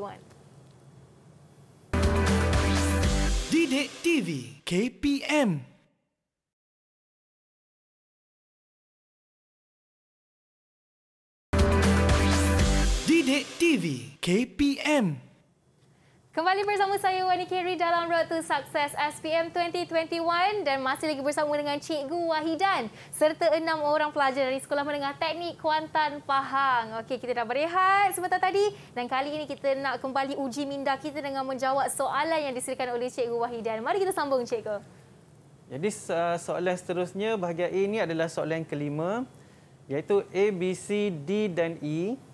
Didik TV KPM Sidik TV KPM Kembali bersama saya Wani Kiri dalam Road to Success SPM 2021 dan masih lagi bersama dengan Cikgu Wahidan serta enam orang pelajar dari Sekolah Menengah Teknik Kuantan Pahang. Okey, kita dah berehat sebentar tadi dan kali ini kita nak kembali uji minda kita dengan menjawab soalan yang diserikan oleh Cikgu Wahidan. Mari kita sambung, Cikgu. Jadi uh, soalan seterusnya bahagian A ini adalah soalan kelima iaitu A, B, C, D dan E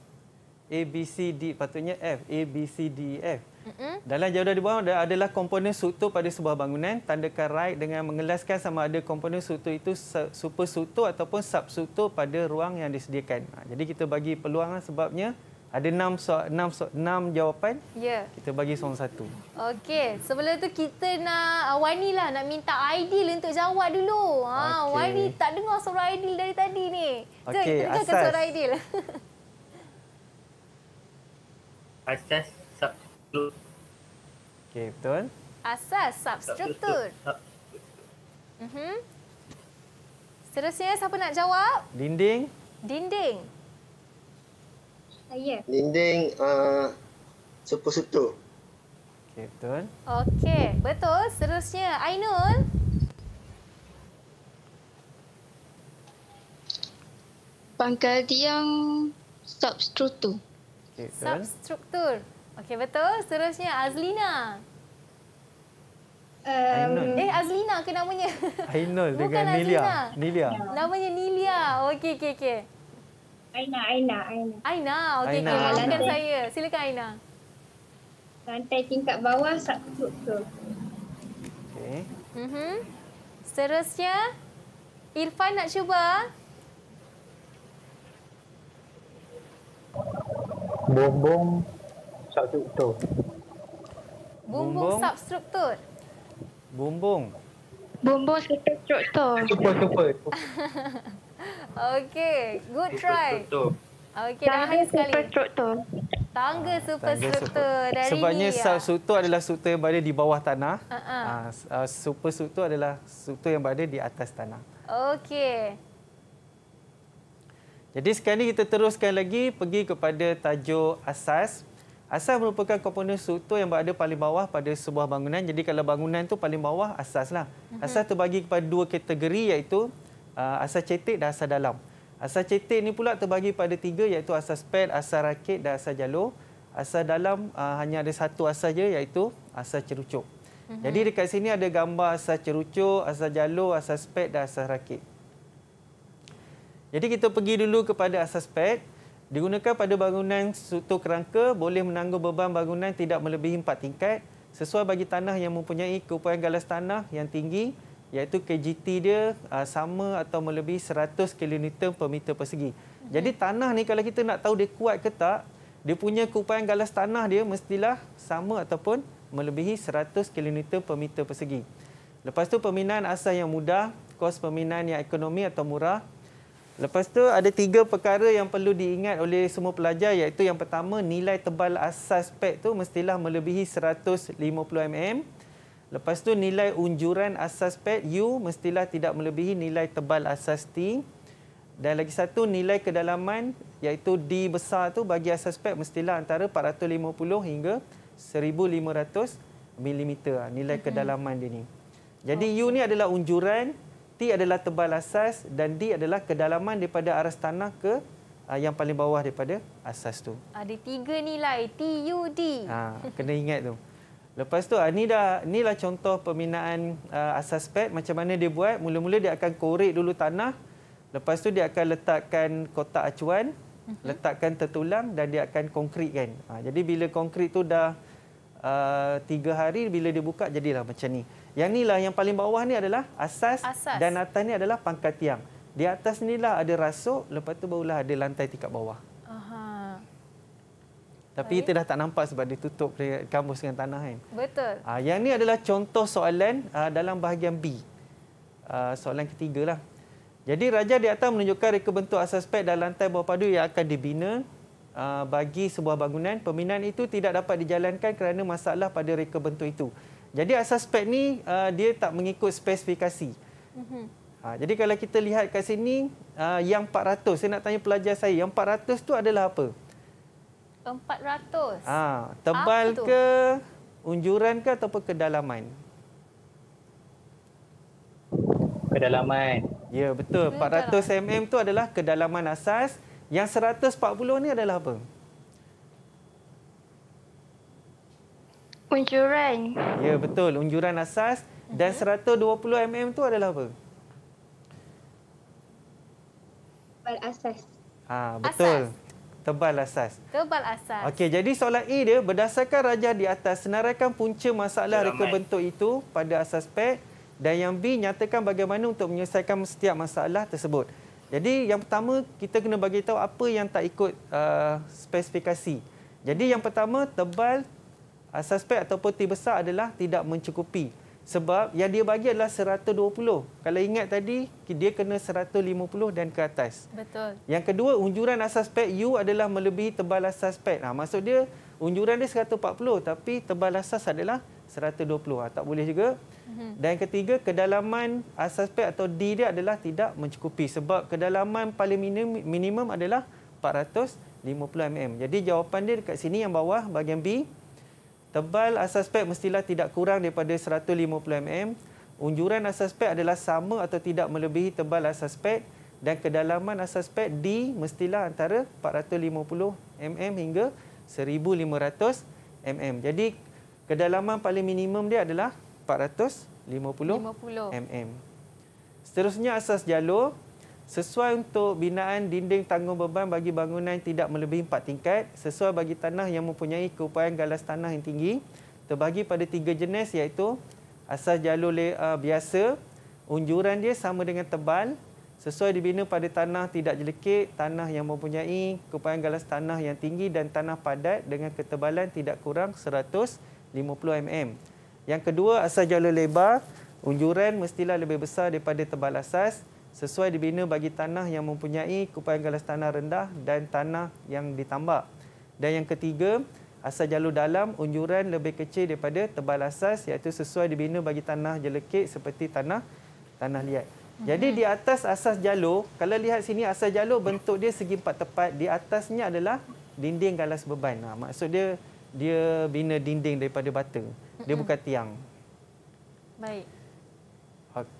A, B, C, D. Patutnya F. A, B, C, D, F. Mm -hmm. Dalam jadual di bawah adalah komponen struktur pada sebuah bangunan. Tandakan right dengan mengelaskan sama ada komponen struktur itu super struktur ataupun sub struktur pada ruang yang disediakan. Ha, jadi kita bagi peluang lah sebabnya ada enam, enam, enam jawapan. Yeah. Kita bagi seorang satu. Okey. Sebelum itu kita nak uh, Wani lah nak minta ideal untuk jawab dulu. Ha, okay. Wani tak dengar suara ideal dari tadi ni. okay Kita dengarkan suara ideal. asas substruktur. Okey, betul. Asas substruktur. Mhm. Seterusnya siapa nak jawab? Dinding. Dinding. Saya. Dinding a uh, superstruktur. Okey, betul. Okey, betul. Seterusnya Ainul. Pangkal tiang substruktur substruktur. Okey betul. Seterusnya Azlina. Um, eh Azlina ke namanya? Ainul dengan Azlina. Nilia. Nilia. Namanya Nilia. Okey okey okey. Aina, Aina, Aina. Aina, okey okey. Maafkan saya. Silakan Aina. Lantai tingkat bawah substruktur. Okey. Mhm. Mm Seterusnya Irfan nak cuba? bumbung substruktur. Bumbung substruktur. Bumbung. Bumbung substruktur. Super super. Okey, good try. Okey, dah habis sekali. Superstruktur. Tangga superstruktur dari ini. Sebabnya substruktur adalah struktur yang berada di bawah tanah. Uh -huh. uh, superstruktur adalah struktur yang berada di atas tanah. Okey. Jadi sekarang ni kita teruskan lagi pergi kepada tajuk asas. Asas merupakan komponen struktur yang berada paling bawah pada sebuah bangunan. Jadi kalau bangunan tu paling bawah asaslah. Asas lah. mhm. terbagi kepada dua kategori iaitu uh, asas cetek dan asas dalam. Asas cetek ni pula terbagi pada tiga iaitu asas pad, asas rakit dan asas jalur. Asas dalam uh, hanya ada satu asas je iaitu asas cerucuk. Mhm. Jadi dekat sini ada gambar asas cerucuk, asas jalur, asas pad dan asas rakit. Jadi kita pergi dulu kepada asas PET. Digunakan pada bangunan struktur kerangka boleh menanggung beban bangunan tidak melebihi 4 tingkat sesuai bagi tanah yang mempunyai keupayaan galas tanah yang tinggi iaitu KGT dia ah, sama atau melebihi 100 kN per meter persegi. Jadi tanah ni kalau kita nak tahu dia kuat ke tak, dia punya keupayaan galas tanah dia mestilah sama ataupun melebihi 100 kN per meter persegi. Lepas tu peminan asas yang mudah, kos peminan yang ekonomi atau murah, Lepas tu ada tiga perkara yang perlu diingat oleh semua pelajar iaitu yang pertama nilai tebal asas pad tu mestilah melebihi 150 mm. Lepas tu nilai unjuran asas pad U mestilah tidak melebihi nilai tebal asas T. Dan lagi satu nilai kedalaman iaitu D besar tu bagi asas pad mestilah antara 450 hingga 1500 mm nilai kedalaman dia ni. Jadi oh. U ni adalah unjuran T adalah tebal asas dan D adalah kedalaman daripada aras tanah ke uh, yang paling bawah daripada asas tu. Ah, ada tiga nilai T U D. Ha, kena ingat tu. Lepas tu ni dah ni lah contoh pembinaan uh, asas pad macam mana dia buat. Mula-mula dia akan korek dulu tanah. Lepas tu dia akan letakkan kotak acuan, uh mhm. -huh. letakkan tertulang dan dia akan konkritkan. Ha, jadi bila konkrit tu dah uh, tiga hari bila dia buka jadilah macam ni. Yang ni lah, yang paling bawah ni adalah asas, asas. dan atas ni adalah pangkat tiang. Di atas ni lah ada rasuk, lepas tu barulah ada lantai tingkat bawah. Tapi Baik. kita dah tak nampak sebab dia tutup kampus dengan tanah kan. Betul. Ah yang ni adalah contoh soalan ah, dalam bahagian B. Ah, soalan ketiga lah. Jadi raja di atas menunjukkan reka bentuk asas pad dan lantai bawah padu yang akan dibina ah, bagi sebuah bangunan. Pembinaan itu tidak dapat dijalankan kerana masalah pada reka bentuk itu. Jadi asas spek ni uh, dia tak mengikut spesifikasi. Mm-hmm. Uh, jadi kalau kita lihat kat sini uh, yang 400 saya nak tanya pelajar saya yang 400 tu adalah apa? 400. Ah, uh, tebal ke unjuran ke ataupun kedalaman? Kedalaman. Ya, betul. Kedalaman. 400 mm tu adalah kedalaman asas. Yang 140 ni adalah apa? Unjuran. Ya, betul. Unjuran asas. Dan 120 mhm. mm tu adalah apa? Tebal asas. Ha, betul. Asas. Tebal asas. Tebal asas. Okey, jadi soalan E dia, berdasarkan rajah di atas, senaraikan punca masalah reka bentuk itu pada asas PEG. Dan yang B, nyatakan bagaimana untuk menyelesaikan setiap masalah tersebut. Jadi yang pertama, kita kena bagi tahu apa yang tak ikut uh, spesifikasi. Jadi yang pertama, tebal suspek atau T besar adalah tidak mencukupi. Sebab yang dia bagi adalah 120. Kalau ingat tadi, dia kena 150 dan ke atas. Betul. Yang kedua, unjuran asas PEC U adalah melebihi tebal asas PEC. Nah, ha, maksud dia, unjuran dia 140 tapi tebal asas adalah 120. Ha, tak boleh juga. Mhm. Dan yang ketiga, kedalaman asas PEC atau D dia adalah tidak mencukupi. Sebab kedalaman paling minim, minimum adalah 450 mm. Jadi jawapan dia dekat sini yang bawah, bahagian B, Tebal asas spek mestilah tidak kurang daripada 150 mm. Unjuran asas spek adalah sama atau tidak melebihi tebal asas spek dan kedalaman asas spek D mestilah antara 450 mm hingga 1500 mm. Jadi kedalaman paling minimum dia adalah 450 50. mm. Seterusnya asas jalur, sesuai untuk binaan dinding tanggung beban bagi bangunan yang tidak melebihi empat tingkat, sesuai bagi tanah yang mempunyai keupayaan galas tanah yang tinggi, terbagi pada tiga jenis iaitu asas jalur le- uh, biasa, unjuran dia sama dengan tebal, sesuai dibina pada tanah tidak jelekit, tanah yang mempunyai keupayaan galas tanah yang tinggi dan tanah padat dengan ketebalan tidak kurang 150 mm. Yang kedua, asas jalur lebar, unjuran mestilah lebih besar daripada tebal asas, sesuai dibina bagi tanah yang mempunyai kupaian galas tanah rendah dan tanah yang ditambak. Dan yang ketiga, asas jalur dalam unjuran lebih kecil daripada tebal asas iaitu sesuai dibina bagi tanah jelekit seperti tanah tanah liat. Jadi di atas asas jalur, kalau lihat sini asas jalur bentuk dia segi empat tepat, di atasnya adalah dinding galas beban. Ha, maksud dia dia bina dinding daripada batu Dia bukan tiang. Baik.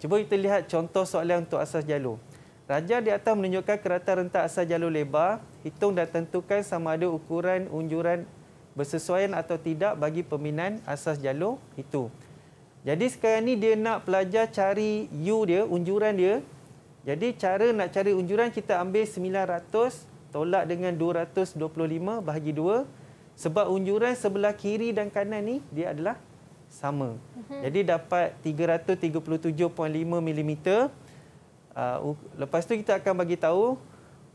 Cuba kita lihat contoh soalan untuk asas jalur. Rajah di atas menunjukkan kereta rentak asas jalur lebar. Hitung dan tentukan sama ada ukuran unjuran bersesuaian atau tidak bagi peminan asas jalur itu. Jadi sekarang ni dia nak pelajar cari U dia, unjuran dia. Jadi cara nak cari unjuran kita ambil 900 tolak dengan 225 bahagi 2. Sebab unjuran sebelah kiri dan kanan ni dia adalah sama. Mhm. Jadi dapat 337.5 mm. Ah, lepas tu kita akan bagi tahu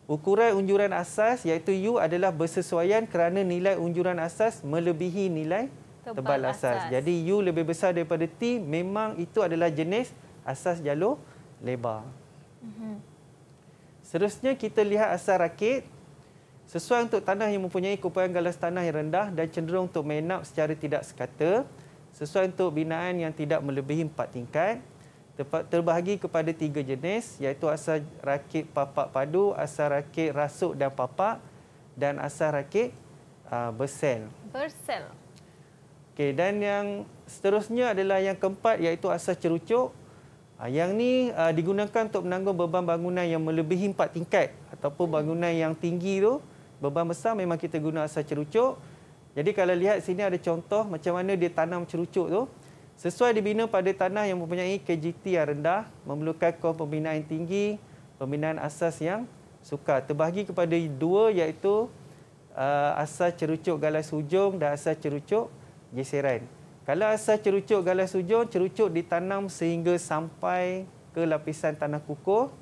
ukuran unjuran asas iaitu U adalah bersesuaian kerana nilai unjuran asas melebihi nilai tebal, tebal asas. asas. Jadi U lebih besar daripada T memang itu adalah jenis asas jalur lebar. Mhm. Seterusnya kita lihat asas rakit sesuai untuk tanah yang mempunyai kumpulan galas tanah yang rendah dan cenderung untuk menap secara tidak sekata sesuai untuk binaan yang tidak melebihi empat tingkat terbahagi kepada tiga jenis iaitu asal rakit papak padu, asal rakit rasuk dan papak dan asal rakit uh, bersel. Bersel. Okey dan yang seterusnya adalah yang keempat iaitu asal cerucuk. Uh, yang ni uh, digunakan untuk menanggung beban bangunan yang melebihi empat tingkat ataupun bangunan yang tinggi tu beban besar memang kita guna asal cerucuk. Jadi kalau lihat sini ada contoh macam mana dia tanam cerucuk tu. Sesuai dibina pada tanah yang mempunyai KGT yang rendah, memerlukan kos pembinaan yang tinggi, pembinaan asas yang sukar. Terbahagi kepada dua iaitu uh, asas cerucuk galas hujung dan asas cerucuk geseran. Kalau asas cerucuk galas hujung, cerucuk ditanam sehingga sampai ke lapisan tanah kukuh.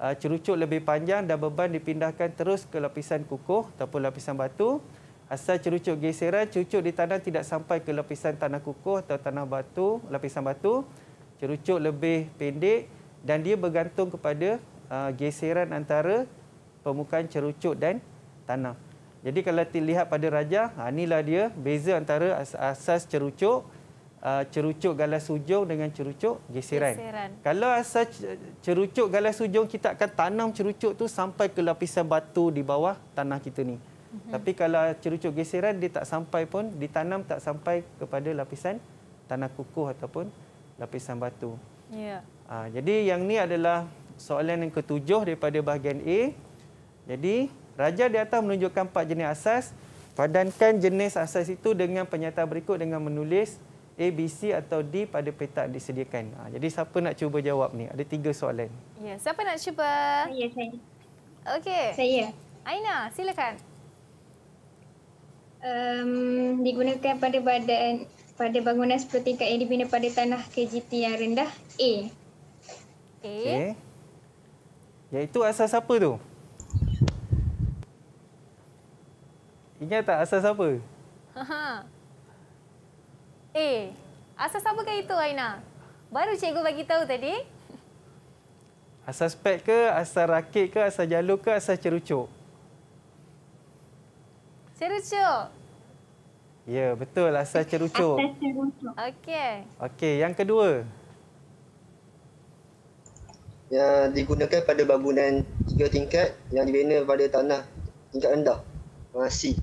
Uh, cerucuk lebih panjang dan beban dipindahkan terus ke lapisan kukuh ataupun lapisan batu. Asal cerucuk geseran, cerucuk di tanah tidak sampai ke lapisan tanah kukuh atau tanah batu, lapisan batu. Cerucuk lebih pendek dan dia bergantung kepada uh, geseran antara permukaan cerucuk dan tanah. Jadi kalau dilihat pada raja, ha, inilah dia beza antara as asas cerucuk, uh, cerucuk galas ujung dengan cerucuk geseran. geseran. Kalau asas cerucuk galas ujung, kita akan tanam cerucuk tu sampai ke lapisan batu di bawah tanah kita ni. -hmm. Tapi kalau cerucuk geseran dia tak sampai pun ditanam tak sampai kepada lapisan tanah kukuh ataupun lapisan batu. Yeah. Ya. Ha, jadi yang ni adalah soalan yang ketujuh daripada bahagian A. Jadi raja di atas menunjukkan empat jenis asas. Padankan jenis asas itu dengan penyataan berikut dengan menulis A, B, C atau D pada petak disediakan. Ha, jadi siapa nak cuba jawab ni? Ada tiga soalan. Ya, siapa nak cuba? Saya, saya. Okey. Saya. Aina, silakan um, digunakan pada badan pada bangunan seperti tingkat yang dibina pada tanah KGT yang rendah A. A. Ya itu asas apa tu? Ingat tak asas apa? Ha -ha. Asas apa ke itu Aina? Baru cikgu bagi tahu tadi. Asas pek ke, asas rakit ke, asas jalur ke, asas cerucuk? cerucu, Ya, betul asas cerucu. asas cerucu, Okey. Okey, yang kedua. Yang digunakan pada bangunan tiga tingkat yang dibina pada tanah tingkat rendah. Masih.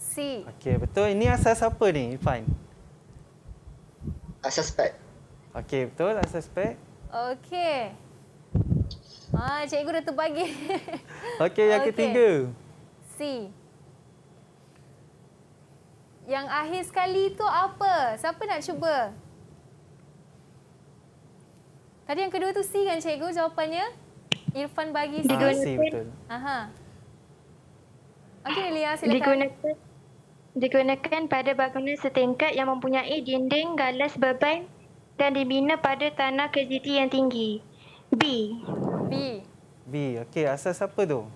C. C. Okey, betul. Ini asas apa ni, Irfan? asas spek. Okey, betul asas spek. Okey. Ah, cikgu dah terbagi. Okey, yang okay. ketiga. C yang akhir sekali tu apa? Siapa nak cuba? Tadi yang kedua tu C kan cikgu jawapannya? Irfan bagi C. Ah, C betul. Aha. Okey, Lia silakan. Digunakan, digunakan pada bangunan setingkat yang mempunyai dinding galas beban dan dibina pada tanah KGT yang tinggi. B. B. B. Okey, asas apa tu?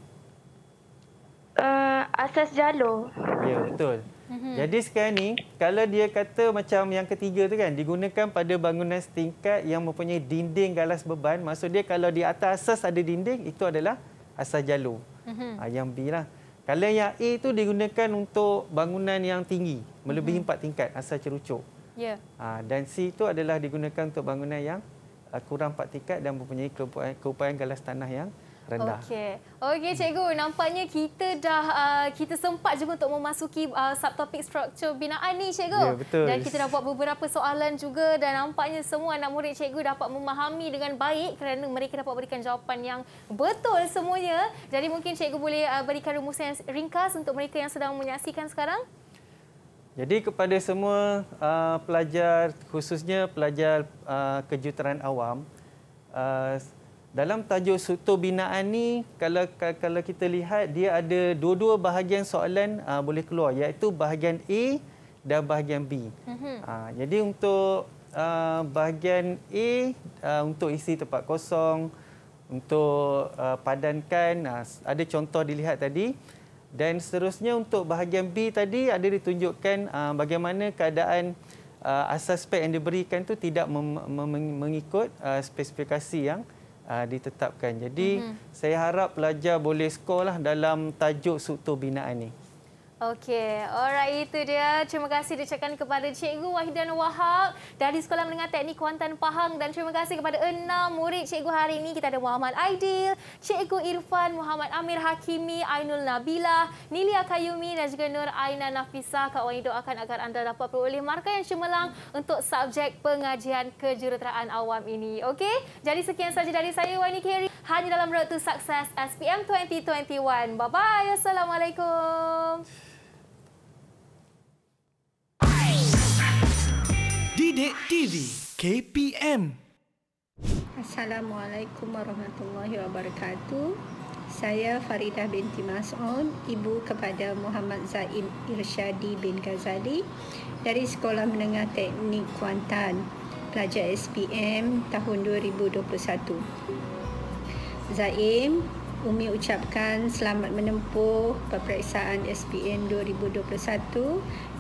Uh, asas jalur. Ya, yeah, betul hmm Jadi sekarang ni kalau dia kata macam yang ketiga tu kan digunakan pada bangunan setingkat yang mempunyai dinding galas beban maksud dia kalau di atas asas ada dinding itu adalah asas jalur. Mm-hmm. Ha, yang B lah. Kalau yang A tu digunakan untuk bangunan yang tinggi melebihi mhm. empat mm-hmm. tingkat asas cerucuk. Yeah. Ya. Ha, dan C itu adalah digunakan untuk bangunan yang ah, kurang empat tingkat dan mempunyai keupayaan galas tanah yang rendah. Okey. Okey cikgu, nampaknya kita dah uh, kita sempat juga untuk memasuki uh, subtopik struktur binaan ni cikgu. Ya, betul. Dan kita dah buat beberapa soalan juga dan nampaknya semua anak murid cikgu dapat memahami dengan baik kerana mereka dapat berikan jawapan yang betul semuanya. Jadi mungkin cikgu boleh uh, berikan rumusan yang ringkas untuk mereka yang sedang menyaksikan sekarang. Jadi kepada semua uh, pelajar khususnya pelajar uh, kejuruteraan awam uh, dalam tajuk struktur binaan ni kalau kalau kita lihat dia ada dua-dua bahagian soalan uh, boleh keluar iaitu bahagian A dan bahagian B. Mm -hmm. uh, jadi untuk uh, bahagian A uh, untuk isi tempat kosong untuk uh, padankan uh, ada contoh dilihat tadi dan seterusnya untuk bahagian B tadi ada ditunjukkan uh, bagaimana keadaan uh, asas spek yang diberikan tu tidak mengikut uh, spesifikasi yang uh, ditetapkan. Jadi mm -hmm. saya harap pelajar boleh skor dalam tajuk suktu binaan ini. Okey, alright itu dia. Terima kasih diucapkan kepada Cikgu Wahidan Wahab dari Sekolah Menengah Teknik Kuantan Pahang dan terima kasih kepada enam murid Cikgu hari ini. Kita ada Muhammad Aidil, Cikgu Irfan, Muhammad Amir Hakimi, Ainul Nabila, Nilia Kayumi dan juga Nur Aina Nafisa. Kak Wani doakan agar anda dapat peroleh markah yang cemerlang untuk subjek pengajian kejuruteraan awam ini. Okey, jadi sekian sahaja dari saya Wani Kiri. Hanya dalam Road to Success SPM 2021. Bye-bye. Assalamualaikum. Didik TV KPM Assalamualaikum warahmatullahi wabarakatuh Saya Faridah binti Mas'un Ibu kepada Muhammad Zain Irsyadi bin Ghazali Dari Sekolah Menengah Teknik Kuantan Pelajar SPM tahun 2021 Zain, Umi ucapkan selamat menempuh peperiksaan SPM 2021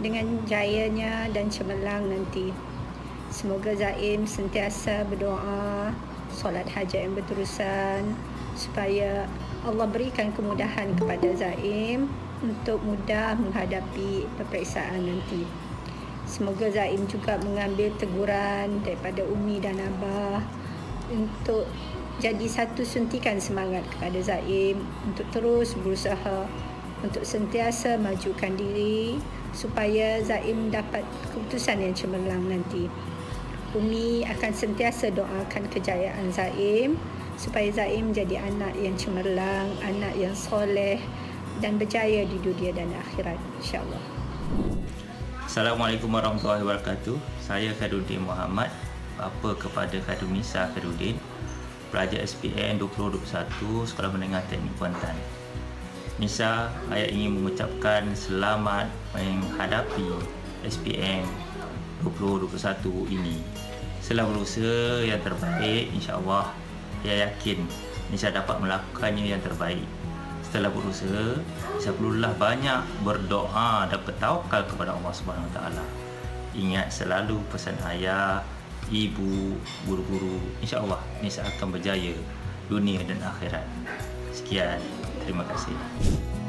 dengan jayanya dan cemerlang nanti. Semoga Zaim sentiasa berdoa solat hajat yang berterusan supaya Allah berikan kemudahan kepada Zaim untuk mudah menghadapi peperiksaan nanti. Semoga Zaim juga mengambil teguran daripada Umi dan Abah untuk jadi satu suntikan semangat kepada Zaim untuk terus berusaha untuk sentiasa majukan diri supaya Zaim dapat keputusan yang cemerlang nanti. Umi akan sentiasa doakan kejayaan Zaim supaya Zaim jadi anak yang cemerlang, anak yang soleh dan berjaya di dunia dan akhirat insya Assalamualaikum warahmatullahi wabarakatuh. Saya Khairuddin Muhammad, bapa kepada Misa Khairuddin, pelajar SPN 2021 Sekolah Menengah Teknik Kuantan. Misa, saya ingin mengucapkan selamat menghadapi SPM 2021 ini. Setelah berusaha yang terbaik insya-Allah. Saya yakin saya dapat melakukannya yang terbaik. Setelah berusaha, saya perlulah banyak berdoa dan bertawakal kepada Allah Subhanahu Wa Taala. Ingat selalu pesan ayah, ibu, guru-guru. InsyaAllah, Nisa akan berjaya dunia dan akhirat. Sekian, terima kasih.